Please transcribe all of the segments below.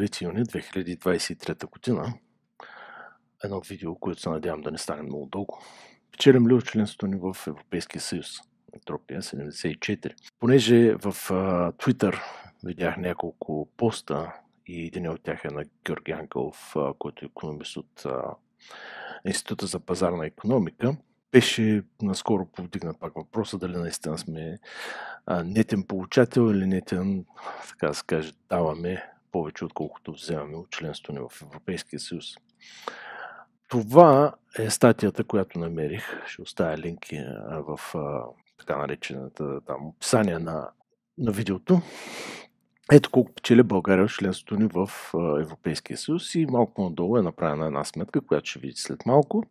9 юни 2023 година. Едно видео, което се надявам да не стане много дълго. Печелим ли от членството ни в Европейския съюз? Ентропия 74. Понеже в uh, Twitter видях няколко поста и един от тях е на Георги Ангелов, който е економист от Института за пазарна економика, беше наскоро повдигна пак въпроса дали наистина сме а, нетен получател или нетен, така да се каже, даваме повече, отколкото вземаме от членството ни в Европейския съюз. Това е статията, която намерих. Ще оставя линки в така наречената там, описание на, на видеото. Ето колко печели България от членството ни в Европейския съюз и малко надолу е направена една сметка, която ще видите след малко.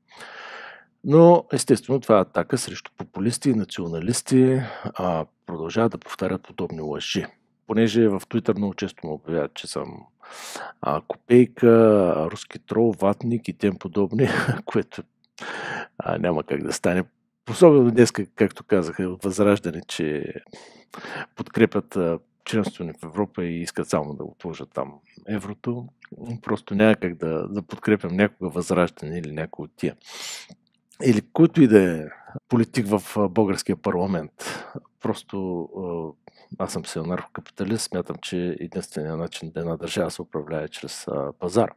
Но естествено това е атака срещу популисти и националисти. А, продължават да повтарят подобни лъжи понеже в Twitter много често му обявяват, че съм а, копейка, руски трол, ватник и тем подобни, което а, няма как да стане. Особено днес, както казах, от възраждане, че подкрепят членството ни в Европа и искат само да отложат там еврото. Просто няма как да, да подкрепям някога възраждане или някой от тия. Или който и да е политик в българския парламент. Просто аз съм силнар-капиталист, смятам, че единствения начин да една държава се управлява е чрез пазар.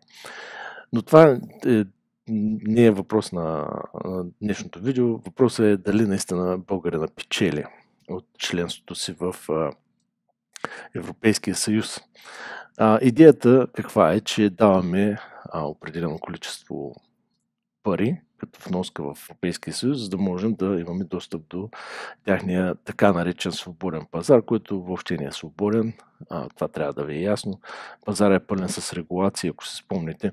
Но това е, не е въпрос на, днешното видео. Въпросът е дали наистина българина печели от членството си в Европейския съюз. идеята каква е, че даваме определено количество пари като вноска в Европейския съюз, за да можем да имаме достъп до тяхния така наречен свободен пазар, който въобще не е свободен. А, това трябва да ви е ясно. Пазар е пълен с регулации, ако се спомните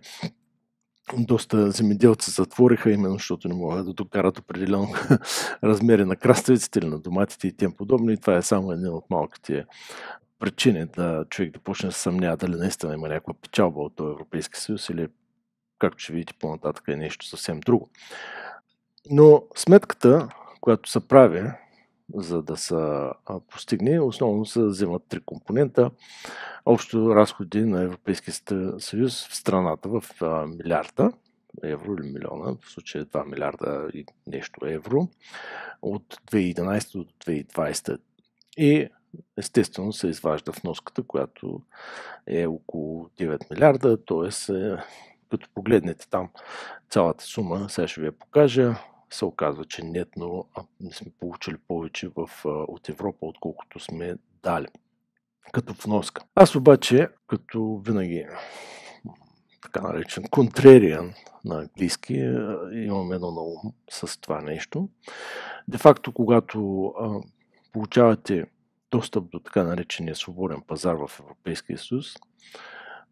доста земеделци затвориха, именно защото не могат да докарат определено размери на краставиците или на доматите и тем подобно. И това е само един от малките причини да човек да почне да съмнява дали наистина има някаква печалба от Европейски съюз или Както ще видите по-нататък е нещо съвсем друго. Но сметката, която се прави, за да се постигне, основно се вземат три компонента. Общо разходи на Европейския съюз в страната в милиарда евро или милиона, в случая 2 милиарда и нещо евро, от 2011 до 2020. И естествено се изважда вноската, която е около 9 милиарда, т.е. Е като погледнете там цялата сума, сега ще ви я покажа, се оказва, че нетно не сме получили повече в, от Европа, отколкото сме дали като вноска. Аз обаче, като винаги така наречен контрериан на английски, имам едно на ум с това нещо. Де факто, когато а, получавате достъп до така наречения свободен пазар в Европейския съюз,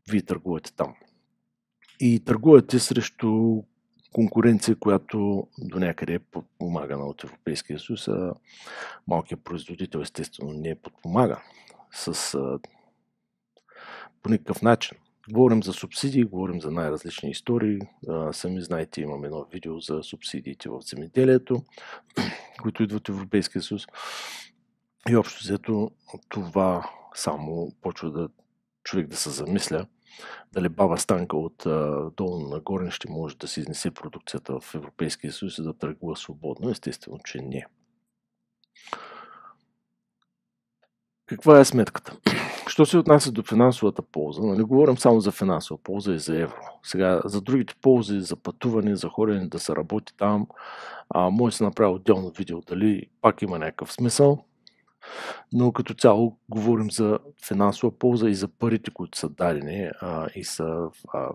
вие търгувате там и търгувате срещу конкуренция, която до някъде е подпомагана от Европейския съюз, а малкият производител естествено не е подпомага с, а, по никакъв начин. Говорим за субсидии, говорим за най-различни истории. А, сами знаете, имам едно видео за субсидиите в земеделието, които идват от Европейския съюз. И общо взето това само почва да човек да се замисля дали баба Станка от долу на горен ще може да си изнесе продукцията в Европейския съюз и да търгува свободно? Естествено, че не. Каква е сметката? Що се отнася до финансовата полза, не нали, говорим само за финансова полза и за евро. Сега, за другите ползи, за пътуване, за ходене да се работи там, а, може да се направи отделно видео, дали пак има някакъв смисъл но като цяло говорим за финансова полза и за парите, които са дадени а, и са а,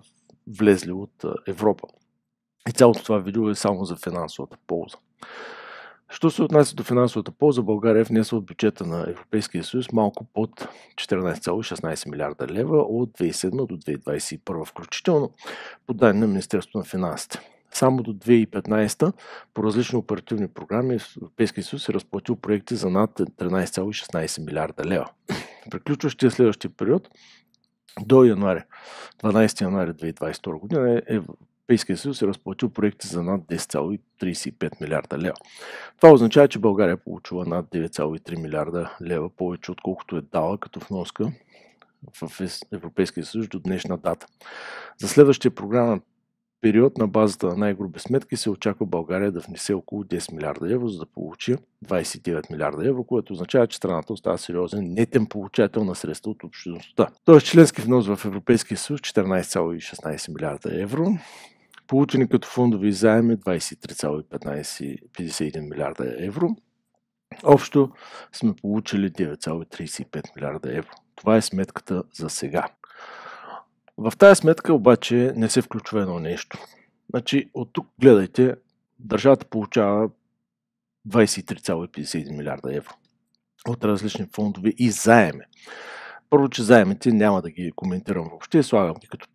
влезли от а, Европа. И цялото това видео е само за финансовата полза. Що се отнася до финансовата полза, България е внесла от бюджета на Европейския съюз малко под 14,16 милиарда лева от 2007 до 2021 включително, по данни на Министерството на финансите само до 2015 по различни оперативни програми Европейския съюз е разплатил проекти за над 13,16 милиарда лева. Приключващия следващия период до януаря, 12 януаря 2022 година е Европейския съюз е разплатил проекти за над 10,35 милиарда лева. Това означава, че България е получила над 9,3 милиарда лева повече, отколкото е дала като вноска в Европейския съюз до днешна дата. За следващия програмен период на базата на най-груби сметки се очаква България да внесе около 10 милиарда евро, за да получи 29 милиарда евро, което означава, че страната остава сериозен нетен получател на средства от общността. Тоест членски внос в Европейския съюз 14,16 милиарда евро, получени като фондови заеми 23,51 милиарда евро. Общо сме получили 9,35 милиарда евро. Това е сметката за сега. В тази сметка обаче не се включва едно нещо. Значи от тук гледайте, държавата получава 23,51 милиарда евро от различни фондове и заеме. Първо, че заемите няма да ги коментирам въобще, слагам ги като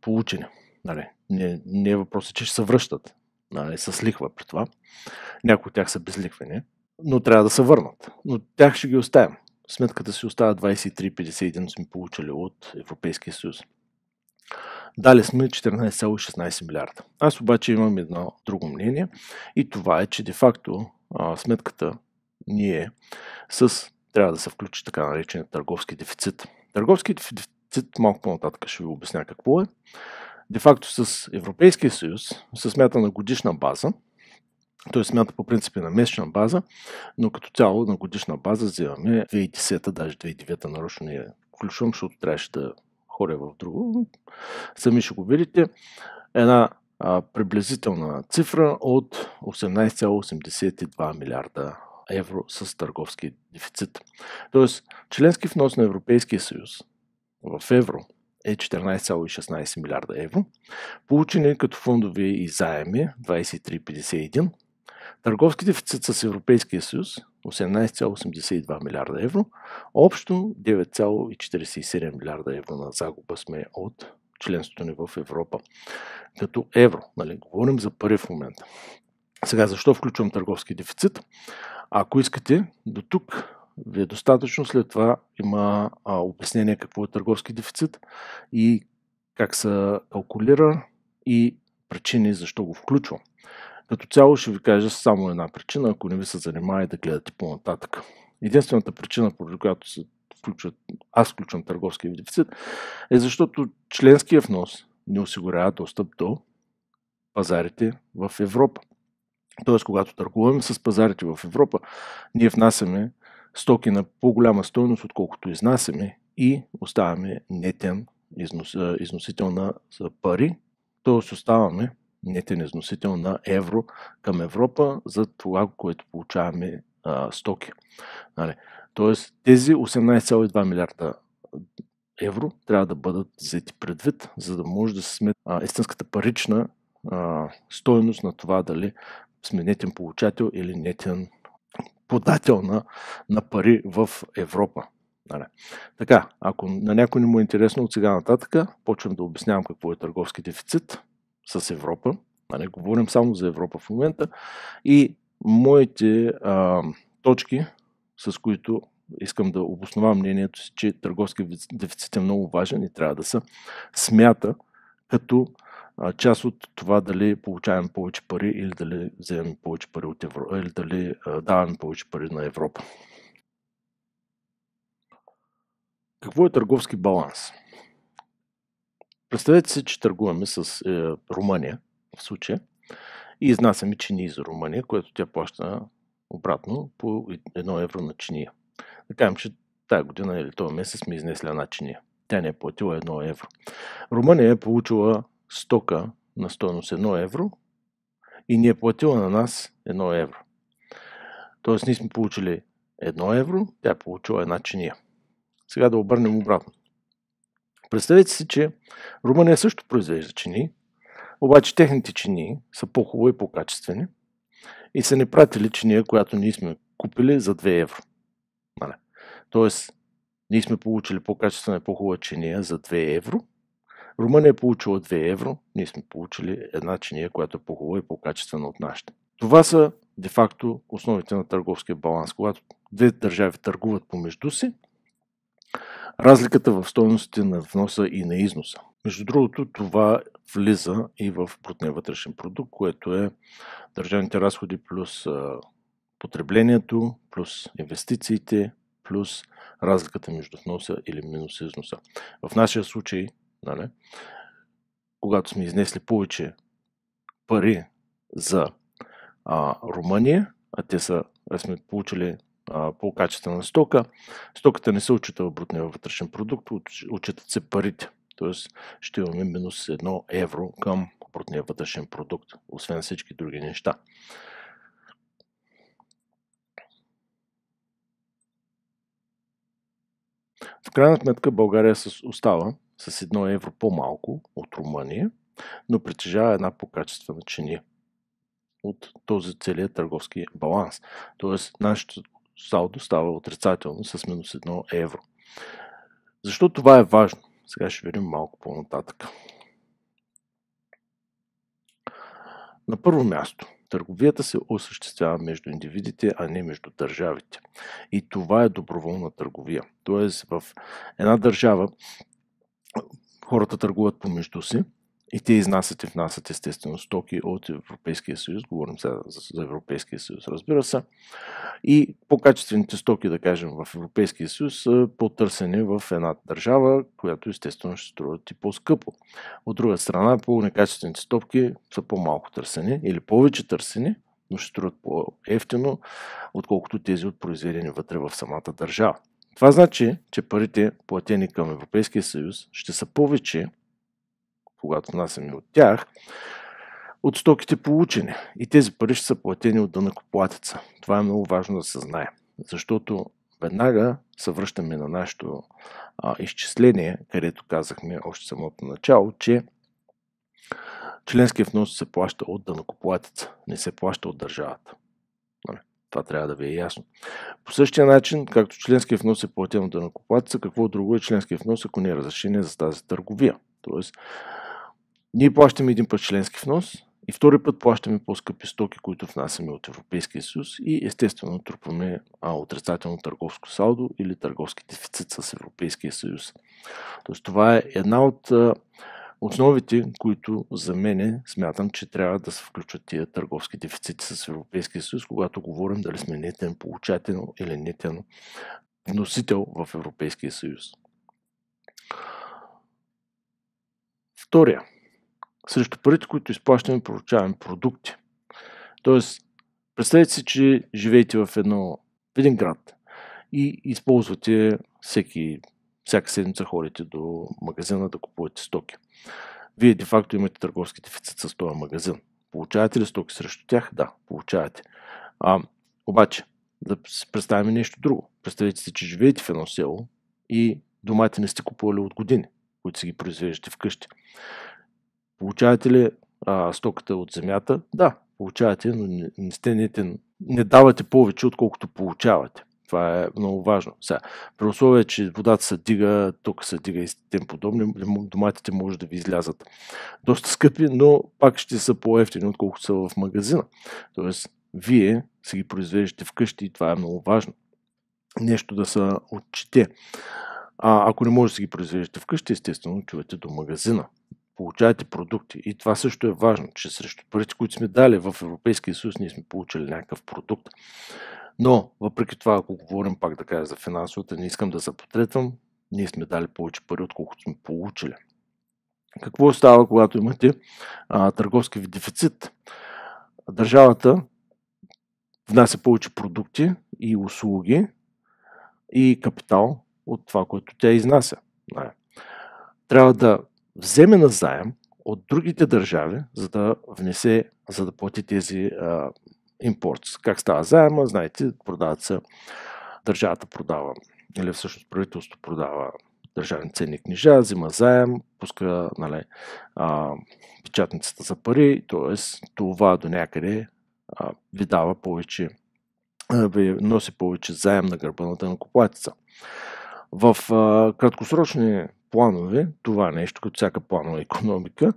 получени. Нали, не, не е въпросът, че ще се връщат нали, с лихва при това. Някои от тях са безликвени, но трябва да се върнат. Но тях ще ги оставим сметката си остава 23,51 сме получили от Европейския съюз. Дали сме 14,16 милиарда. Аз обаче имам едно друго мнение и това е, че де-факто сметката ни е с, трябва да се включи така наречен търговски дефицит. Търговски дефицит, малко по-нататък ще ви обясня какво е. Де-факто с Европейския съюз се смята на годишна база, той е смята по принцип на месечна база, но като цяло на годишна база взимаме 2010-та, даже 2009-та нарочно не я включвам, защото трябваше да хоря в друго. Сами ще го видите. Една а, приблизителна цифра от 18,82 милиарда евро с търговски дефицит. Тоест, членски внос на Европейския съюз в евро е 14,16 милиарда евро, получени като фондови и заеми 23,51 Търговски дефицит с Европейския съюз 18,82 милиарда евро, общо 9,47 милиарда евро на загуба сме от членството ни в Европа. Като евро, нали, говорим за пари в момента. Сега, защо включвам търговски дефицит? Ако искате, до тук ви е достатъчно. След това има а, обяснение какво е търговски дефицит и как се калкулира и причини защо го включвам. Като цяло ще ви кажа само една причина, ако не ви се занимавате да гледате по-нататък. Единствената причина, поради която се включват, аз включвам търговския ви дефицит, е защото членския внос не осигурява достъп до пазарите в Европа. Тоест, когато търгуваме с пазарите в Европа, ние внасяме стоки на по-голяма стоеност, отколкото изнасяме и оставаме нетен износ, износител на пари, т.е. оставаме нетен износител на евро към Европа за това, което получаваме а, стоки. Нали? Тоест тези 18,2 милиарда евро трябва да бъдат взети предвид, за да може да се сметна истинската парична а, стойност на това дали сме нетен получател или нетен подател на, на пари в Европа. Нали. Така, ако на някой не му е интересно от сега нататък, почвам да обяснявам какво е търговски дефицит с Европа. А не говорим само за Европа в момента. И моите а, точки, с които искам да обоснова мнението си, че търговски дефицит е много важен и трябва да се смята като част от това дали получаваме повече пари или дали вземем повече пари от Европа, или дали даваме повече пари на Европа. Какво е търговски баланс? Представете се, че търгуваме с е, Румъния в случая и изнасяме чинии за Румъния, което тя плаща обратно по едно евро на чиния. Да кажем, че тази година или този месец сме изнесли една чиния. Тя не е платила едно евро. Румъния е получила стока на стоеност 1 евро и ни е платила на нас 1 евро. Тоест ние сме получили 1 евро, тя е получила една чиния. Сега да обърнем обратно. Представете си, че Румъния също произвежда чини, обаче техните чини са по-хубави и по-качествени и са не пратили чиния, която ние сме купили за 2 евро. Нали? Тоест, ние сме получили по-качествена и по-хубава чиния за 2 евро. Румъния е получила 2 евро, ние сме получили една чиния, която е по-хубава и по-качествена от нашата. Това са де-факто основите на търговския баланс. Когато две държави търгуват помежду си, разликата в стоеностите на вноса и на износа. Между другото, това влиза и в брутния вътрешен продукт, което е държавните разходи плюс потреблението, плюс инвестициите, плюс разликата между вноса или минус износа. В нашия случай, нали, когато сме изнесли повече пари за а, Румъния, а те са, а сме получили по на стока. Стоката не се отчита в брутния вътрешен продукт, отчитат се парите. Тоест ще имаме минус 1 евро към брутния вътрешен продукт, освен всички други неща. В крайна сметка България остава с 1 евро по-малко от Румъния, но притежава една по-качествена чиния от този целият търговски баланс. Тоест, нашето салдо става отрицателно с минус 1 евро. Защо това е важно? Сега ще видим малко по-нататък. На първо място, търговията се осъществява между индивидите, а не между държавите. И това е доброволна търговия. Тоест в една държава хората търгуват помежду си, и те изнасят и внасят естествено стоки от Европейския съюз. Говорим сега за Европейския съюз, разбира се. И по-качествените стоки, да кажем, в Европейския съюз са по-търсени в една държава, която естествено ще струват и по-скъпо. От друга страна, по-некачествените стоки са по-малко търсени или повече търсени, но ще струват по-ефтино, отколкото тези от произведени вътре в самата държава. Това значи, че парите, платени към Европейския съюз, ще са повече когато внасяме от тях, от стоките получени. И тези пари ще са платени от дънакоплатеца. Това е много важно да се знае. Защото веднага се връщаме на нашето а, изчисление, където казахме още самото начало, че членският внос се плаща от дънакоплатеца, не се плаща от държавата. Нали? Това трябва да ви е ясно. По същия начин, както членският внос е платен от дънакоплатеца, какво друго е членският внос, ако не е разрешение за тази търговия. Тоест, ние плащаме един път членски внос и втори път плащаме по-скъпи стоки, които внасяме от Европейския съюз и естествено трупаме а, отрицателно търговско салдо или търговски дефицит с Европейския съюз. Тоест това е една от а, основите, които за мен смятам, че трябва да се включат тия търговски дефицити с Европейския съюз, когато говорим дали сме нетен получател или нетен носител в Европейския съюз. Втория – срещу парите, които изплащаме, получаваме продукти. Тоест, представете си, че живеете в, едно, в един град и използвате всеки, всяка седмица ходите до магазина да купувате стоки. Вие де-факто имате търговски дефицит с този магазин. Получавате ли стоки срещу тях? Да, получавате. А, обаче, да си представим нещо друго. Представете си, че живеете в едно село и домати не сте купували от години, които си ги произвеждате вкъщи. Получавате ли а, стоката от земята? Да, получавате, но не, не сте не, Не давате повече, отколкото получавате. Това е много важно. Сега, при условие, че водата се дига, тук се дига и тем подобни, доматите може да ви излязат доста скъпи, но пак ще са по-ефтини, отколкото са в магазина. Тоест, вие си ги произвеждате вкъщи и това е много важно. Нещо да се отчете. А ако не може да си ги произвеждате вкъщи, естествено, чувате до магазина получавате продукти. И това също е важно, че срещу парите, които сме дали в Европейския съюз, ние сме получили някакъв продукт. Но, въпреки това, ако говорим пак да кажа за финансовата, не искам да се потретвам, ние сме дали повече пари, отколкото сме получили. Какво става, когато имате а, търговски дефицит? Държавата внася повече продукти и услуги и капитал от това, което тя изнася. Трябва да вземе на заем от другите държави, за да внесе, за да плати тези а, импорт. Как става заема? Знаете, продават се, държавата продава, или всъщност правителството продава държавни ценни книжа, взима заем, пуска нали, а, печатницата за пари, т.е. това до някъде а, ви дава повече, а, ви носи повече заем на гърба на накоплатица. В а, краткосрочни планове, това е нещо, като всяка планова економика,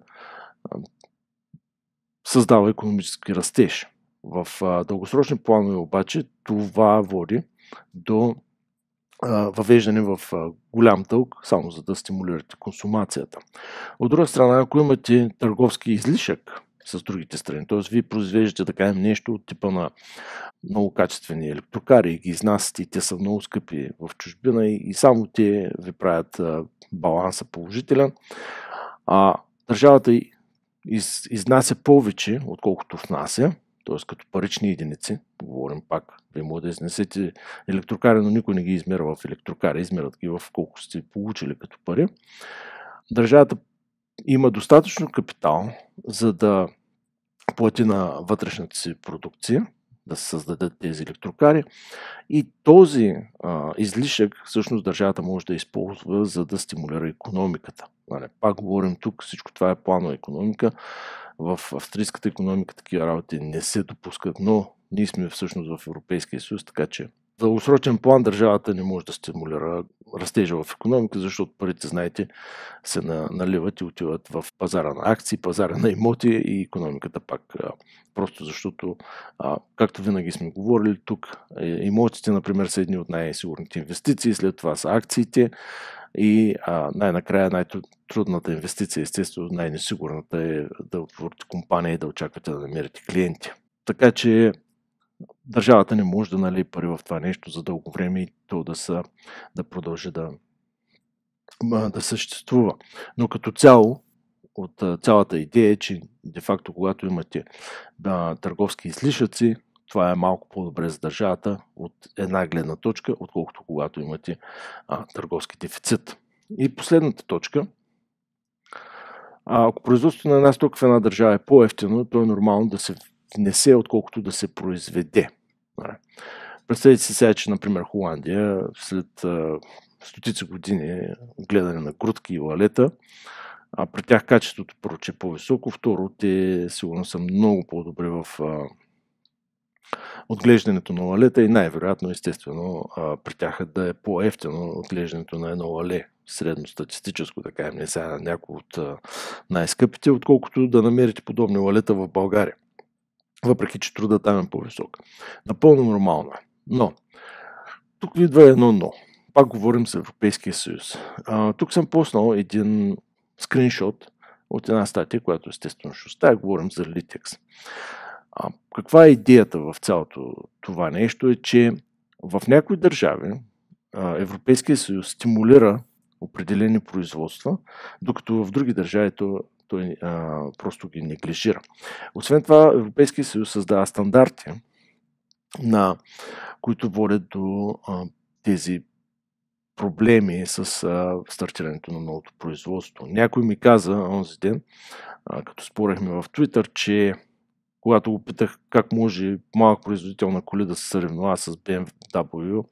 създава економически растеж. В дългосрочни планове обаче това води до въвеждане в голям дълг, само за да стимулирате консумацията. От друга страна, ако имате търговски излишък, с другите страни. Тоест, вие произвеждате, така нещо от типа на много качествени електрокари и ги изнасяте и те са много скъпи в чужбина и, и само те ви правят а, баланса положителен. А, държавата из, изнася повече, отколкото внася, т.е. като парични единици, говорим пак, вие може да изнесете електрокари, но никой не ги измерва в електрокари, измерват ги в колко сте получили като пари. Държавата има достатъчно капитал, за да плати на вътрешната си продукция, да се създадат тези електрокари. И този а, излишък всъщност държавата може да използва, за да стимулира економиката. Нали? Пак говорим тук, всичко това е планова економика. В австрийската економика такива работи не се допускат, но ние сме всъщност в Европейския съюз, така че дългосрочен план държавата не може да стимулира растежа в економика, защото парите, знаете, се наливат и отиват в пазара на акции, пазара на имоти и економиката пак. Просто защото, както винаги сме говорили тук, е, имотите, например, са едни от най-сигурните инвестиции, след това са акциите и най-накрая най-трудната инвестиция, естествено най-несигурната е да отворите компания и да очаквате да намерите клиенти. Така че държавата не може да нали пари в това нещо за дълго време и то да, са, да продължи да, да съществува. Но като цяло, от цялата идея е, че де-факто когато имате да, търговски излишъци, това е малко по-добре за държавата от една гледна точка, отколкото когато имате а, търговски дефицит. И последната точка. А, ако производството на една стока в една държава е по-ефтино, то е нормално да се внесе, отколкото да се произведе. Представете си сега, че, например, Холандия след а, стотици години гледане на грудки и лалета, а при тях качеството че е по-високо. Второ, те сигурно са много по-добре в а, отглеждането на лалета и най-вероятно, естествено, а, при тях да е по ефтено отглеждането на едно лале, средностатистическо, да кажем, не сега някои от най-скъпите, отколкото да намерите подобни лалета в България въпреки че труда там е по-висок. Напълно нормално е. Но, тук идва едно но. Пак говорим с Европейския съюз. А, тук съм поснал един скриншот от една статия, която естествено ще оставя. Говорим за Litex. А, каква е идеята в цялото това нещо е, че в някои държави Европейския съюз стимулира определени производства, докато в други държави то той е, а, просто ги неглижира. Освен това, Европейския съюз създава стандарти, на, които водят до а, тези проблеми с а, стартирането на новото производство. Някой ми каза онзи ден, а, като спорехме в Твитър, че когато го питах как може малък производител на коли да се съревнува с BMW,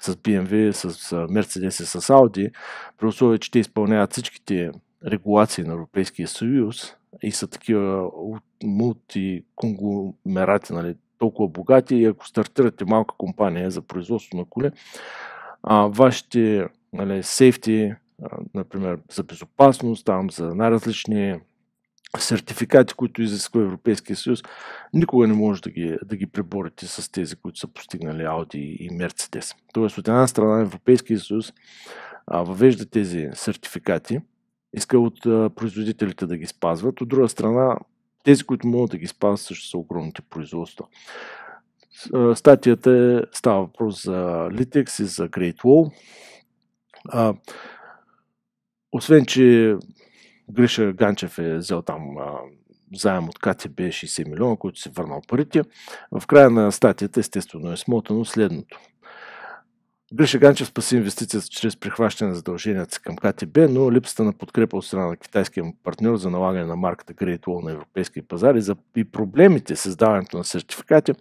с BMW, с Mercedes и с Audi, при условие, че те изпълняват всичките регулации на Европейския съюз и са такива мултиконгломерати, нали, толкова богати и ако стартирате малка компания за производство на коле, а, вашите нали, сейфти, например, за безопасност, там за най-различни сертификати, които изисква Европейския съюз, никога не може да ги, да ги преборите с тези, които са постигнали Audi и Mercedes. Тоест, от една страна Европейския съюз а, въвежда тези сертификати, иска от производителите да ги спазват. От друга страна, тези, които могат да ги спазват, също са огромните производства. Статията е, става въпрос за Litex и за Great Wall. А, освен, че Гриша Ганчев е взел там а, заем от КТБ 60 милиона, който се върнал парите, в края на статията естествено е смотано следното – Гриша Ганчев спаси инвестицията чрез прихващане на задълженията си към КТБ, но липсата на подкрепа от страна на китайския му партньор за налагане на марката Great Wall на европейски пазари и проблемите с даването на сертификати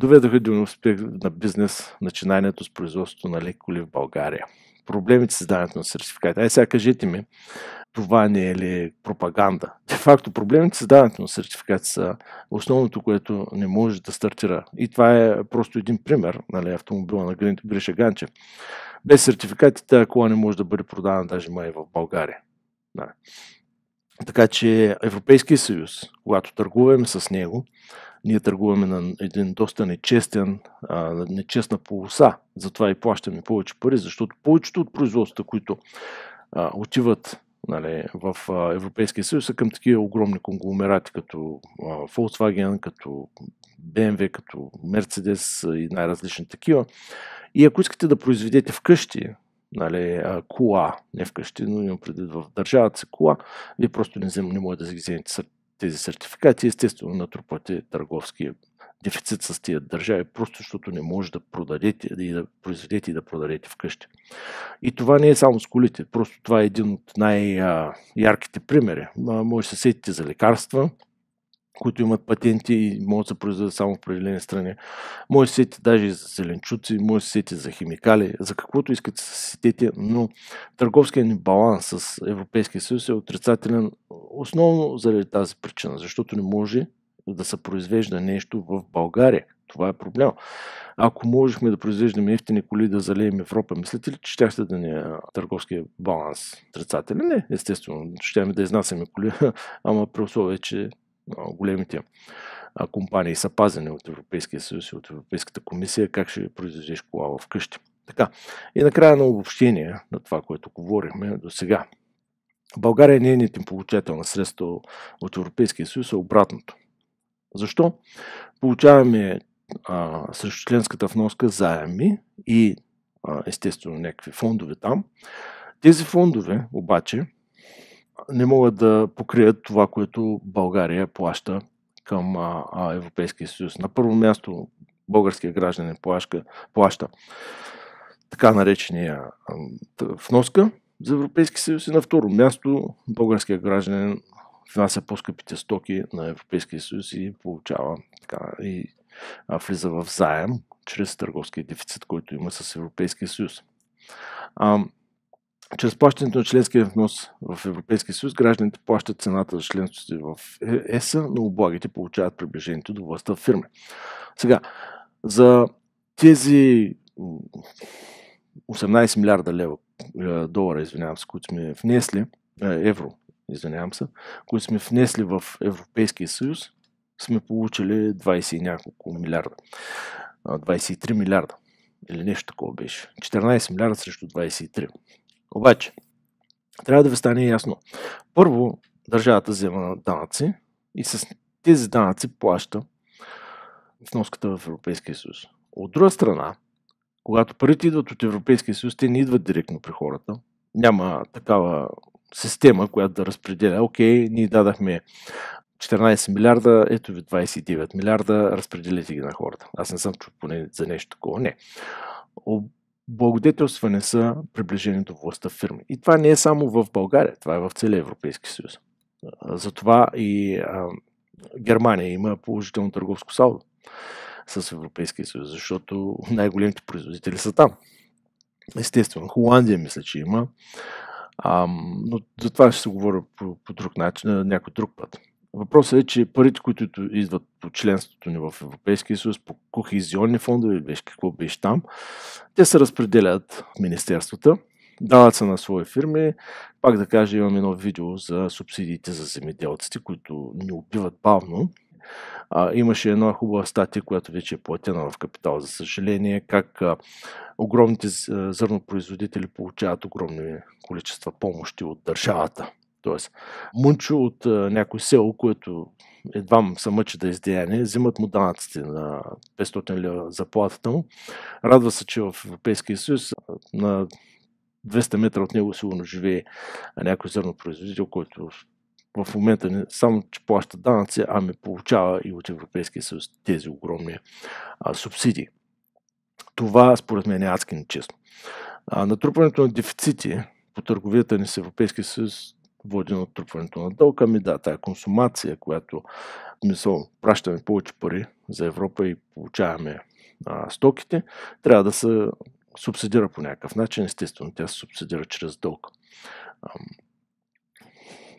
доведоха до неуспех на бизнес начинанието с производството на леколи в България. Проблемите с даването на сертификати. Ай е, сега кажете ми, това не е ли пропаганда? Де факто проблемите с даването на сертификати са основното, което не може да стартира. И това е просто един пример, нали, автомобила на Гриша Ганче. Без сертификати тази кола не може да бъде продавана даже май в България. Да. Така че Европейския съюз, когато търгуваме с него, ние търгуваме на един доста нечестен, а, нечестна полоса. Затова и плащаме повече пари, защото повечето от производствата, които а, отиват нали, в Европейския съюз са към такива огромни конгломерати, като Volkswagen, като BMW, като Mercedes и най-различни такива. И ако искате да произведете вкъщи нали, кола, не вкъщи, но имам предвид в държавата си кола, вие просто не, взем, не можете да си вземете тези сертификати естествено натрупвате търговски дефицит с тия държави, просто защото не може да продадете и да произведете и да продадете вкъщи. И това не е само с колите, просто това е един от най-ярките примери. Може да се сетите за лекарства, които имат патенти и могат да се произведат само в определени страни. Може да се сетите даже за зеленчуци, може да се сетите за химикали, за каквото искате да се сетите, но търговският ни баланс с Европейския съюз е отрицателен основно заради тази причина, защото не може да се произвежда нещо в България. Това е проблем. Ако можехме да произвеждаме ефтини коли да залеем Европа, мислите ли, че щяхте да ни е търговския баланс отрицателен? Не, естествено. Щяхме да изнасяме коли, ама при условие, че големите компании са пазени от Европейския съюз и от Европейската комисия, как ще произведеш кола вкъщи. Така, и накрая на обобщение на това, което говорихме до сега. България не е нетен получател на средства от Европейския съюз, а обратното. Защо? Получаваме а, срещу членската вноска заеми и а, естествено някакви фондове там. Тези фондове обаче не могат да покрият това, което България плаща към а, а, Европейския съюз. На първо място българския гражданин плаща, плаща така наречения а, вноска за Европейския съюз и на второ място българския гражданин внася по-скъпите стоки на Европейския съюз и получава така, и а, влиза в заем чрез търговския дефицит, който има с Европейския съюз. А, чрез плащането на членския внос в Европейския съюз гражданите плащат цената за членството в ЕСА, но облагите получават приближението до властта в фирми. Сега, за тези 18 милиарда лева, е, долара, извинявам се, които сме внесли, е, евро, извинявам се, които сме внесли в Европейския съюз, сме получили 20 и няколко милиарда. 23 милиарда. Или нещо такова беше. 14 милиарда срещу 23. Обаче, трябва да ви стане ясно. Първо, държавата взема данъци и с тези данъци плаща вноската в Европейския съюз. От друга страна, когато парите идват от Европейския съюз, те не идват директно при хората. Няма такава система, която да разпределя. Окей, ние дадахме 14 милиарда, ето ви 29 милиарда, разпределете ги на хората. Аз не съм чул поне за нещо такова. Не. Благодетелстване са приближени до властта фирми. И това не е само в България, това е в целия Европейски съюз. Затова и а, Германия има положително търговско салдо с Европейския съюз, защото най-големите производители са там. Естествено, Холандия мисля, че има. А, но за това ще се говоря по, по друг начин, някой друг път. Въпросът е, че парите, които идват по членството ни в Европейския съюз, по кохезионни фондове, беше какво беше там, те се разпределят в министерствата, дават се на свои фирми. Пак да кажа, имам едно видео за субсидиите за земеделците, които ни убиват бавно. А, имаше една хубава статия, която вече е платена в Капитал, за съжаление, как а, огромните зърнопроизводители получават огромни количества помощи от държавата. Тоест, мънчо от а, някой село, което едва му се мъчи да издеяне, взимат му данъците на 500 лева заплатата му. Радва се, че в Европейския съюз на 200 метра от него сигурно живее някой зърнопроизводител, който в момента не само, че плаща данъци, ами получава и от Европейския съюз тези огромни а, субсидии. Това според мен е адски нечестно. А, натрупването на дефицити по търговията ни с Европейския съюз води на натрупването на дълг. Ами да, тая консумация, която мисъл, пращаме повече пари за Европа и получаваме а, стоките, трябва да се субсидира по някакъв начин. Естествено, тя се субсидира чрез дълг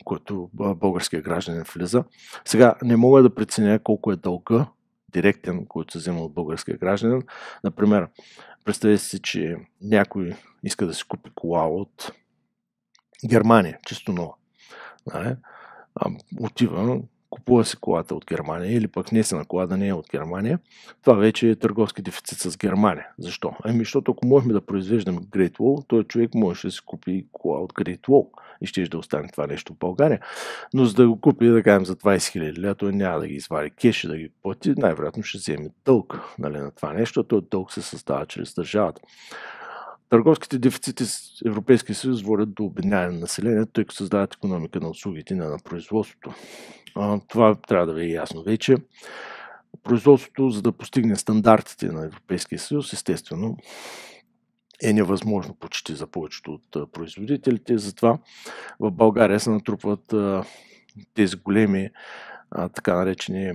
който българския гражданин влиза. Сега не мога да преценя колко е дълга директен, който се взема от българския гражданин. Например, представете си, че някой иска да си купи кола от Германия, чисто нова. Нали? Отива, купува се колата от Германия или пък не кола да не е от Германия, това вече е търговски дефицит с Германия. Защо? Ами, защото ако можем да произвеждаме Great Wall, той човек можеше да си купи кола от Great Wall и ще да остане това нещо в България. Но за да го купи, да кажем, за 20 хиляди лято, той няма да ги извади кеш и да ги плати, най-вероятно ще вземе дълг нали, на това нещо, а този дълг се създава чрез държавата. Търговските дефицити с Европейския съюз водят до обедняване на населението, тъй като създават економика на услугите, не на производството това трябва да ви е ясно вече. Производството, за да постигне стандартите на Европейския съюз, естествено, е невъзможно почти за повечето от производителите. Затова в България се натрупват тези големи, така наречени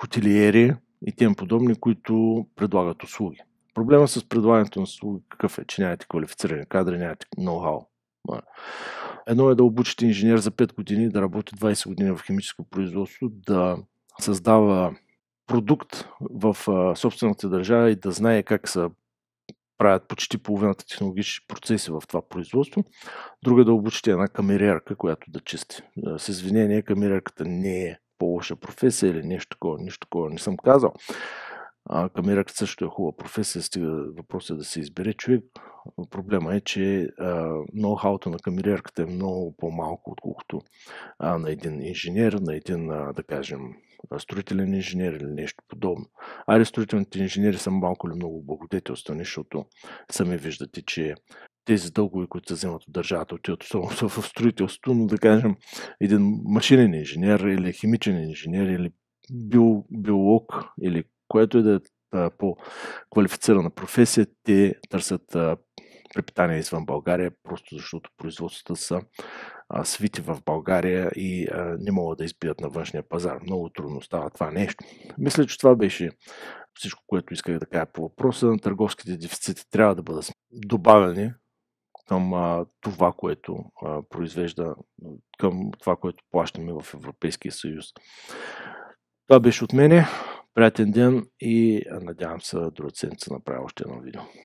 хотелиери и тем подобни, които предлагат услуги. Проблема с предлагането на услуги какъв е? Че нямате квалифицирани кадри, нямате ноу-хау. Едно е да обучите инженер за 5 години да работи 20 години в химическо производство, да създава продукт в собствената държава и да знае как са правят почти половината технологични процеси в това производство. Друга е да обучите една камериерка, която да чисти. С извинение, камериерката не е по-лоша професия или нещо такова, нищо такова не съм казал. А, камерата също е хубава професия, стига въпросът е да се избере човек. Проблема е, че ноу-хаута на камериерката е много по-малко, отколкото а, на един инженер, на един, а, да кажем, строителен инженер или нещо подобно. Аре, строителните инженери са малко или много благодетелствани, защото сами виждате, че тези дългове, които се вземат от държавата, отиват особено в строителството, но да кажем, един машинен инженер или химичен инженер или био, биолог или което е да е по-квалифицирана професия, те търсят препитание извън България, просто защото производствата са свити в България и не могат да избият на външния пазар. Много трудно става това нещо. Мисля, че това беше всичко, което исках да кажа по въпроса. На търговските дефицити трябва да бъдат добавени към това, което произвежда, към това, което плащаме в Европейския съюз. Това беше от мене. Приятен ден и надявам се друга се направя още едно видео.